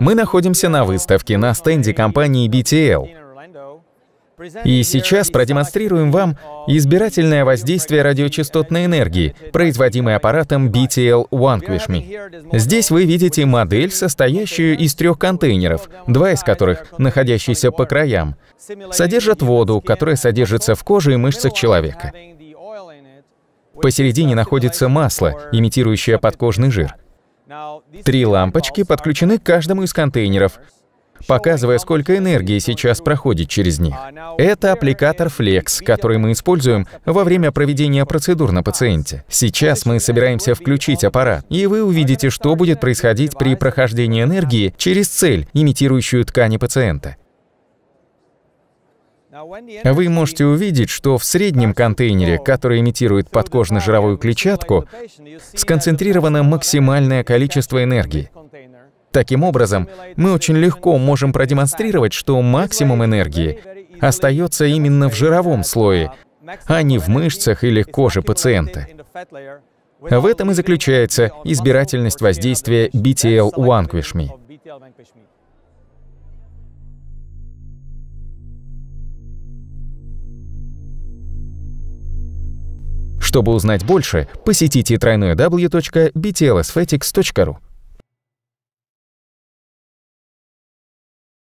Мы находимся на выставке на стенде компании BTL. И сейчас продемонстрируем вам избирательное воздействие радиочастотной энергии, производимой аппаратом BTL OneQuishMe. Здесь вы видите модель, состоящую из трех контейнеров, два из которых, находящиеся по краям, содержат воду, которая содержится в коже и мышцах человека. Посередине находится масло, имитирующее подкожный жир. Три лампочки подключены к каждому из контейнеров, показывая, сколько энергии сейчас проходит через них. Это аппликатор Flex, который мы используем во время проведения процедур на пациенте. Сейчас мы собираемся включить аппарат, и вы увидите, что будет происходить при прохождении энергии через цель, имитирующую ткани пациента. Вы можете увидеть, что в среднем контейнере, который имитирует подкожно-жировую клетчатку, сконцентрировано максимальное количество энергии. Таким образом, мы очень легко можем продемонстрировать, что максимум энергии остается именно в жировом слое, а не в мышцах или коже пациента. В этом и заключается избирательность воздействия BTL Vanquish Чтобы узнать больше, посетите www.btlsfetics.ru.